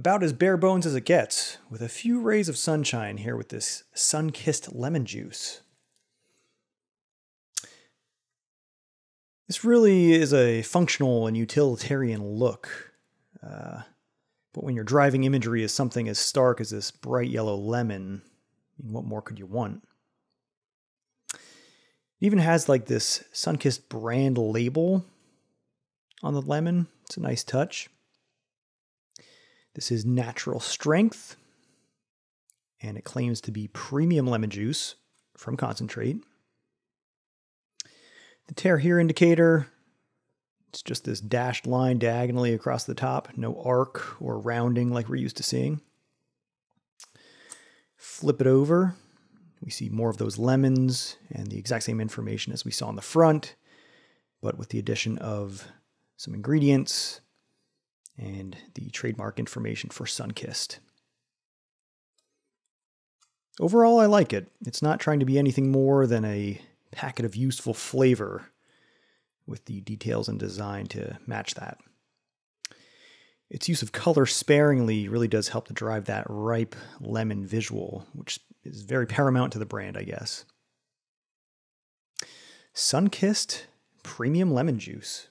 about as bare bones as it gets, with a few rays of sunshine here with this sun kissed lemon juice. This really is a functional and utilitarian look. Uh, but when your driving imagery is something as stark as this bright yellow lemon, what more could you want? It even has like this sun-kissed brand label on the lemon. It's a nice touch. This is natural strength, and it claims to be premium lemon juice from concentrate. The tear here indicator, it's just this dashed line diagonally across the top, no arc or rounding like we're used to seeing. Flip it over, we see more of those lemons and the exact same information as we saw on the front, but with the addition of some ingredients and the trademark information for Sunkist. Overall, I like it. It's not trying to be anything more than a packet of useful flavor with the details and design to match that. Its use of color sparingly really does help to drive that ripe lemon visual, which is very paramount to the brand, I guess. Sunkist Premium Lemon Juice.